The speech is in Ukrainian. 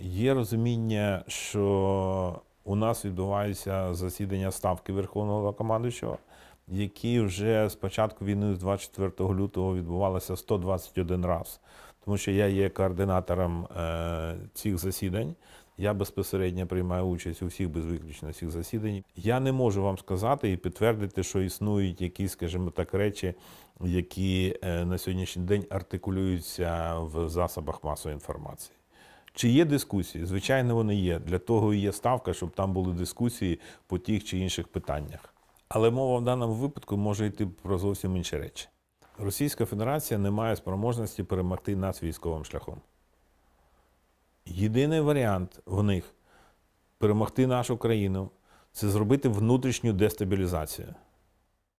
Є розуміння, що у нас відбувається засідання ставки Верховного командуючого, які вже з початку війни, з 24 лютого, відбувалися 121 раз. Тому що я є координатором е, цих засідань. Я безпосередньо приймаю участь у всіх без виключення цих засідань. Я не можу вам сказати і підтвердити, що існують якісь, скажімо так, речі, які е, на сьогоднішній день артикулюються в засобах масової інформації. Чи є дискусії? Звичайно, вони є. Для того і є ставка, щоб там були дискусії по тих чи інших питаннях. Але мова в даному випадку може йти про зовсім інші речі. Російська Федерація не має спроможності перемогти нас військовим шляхом. Єдиний варіант в них перемогти нашу країну це зробити внутрішню дестабілізацію.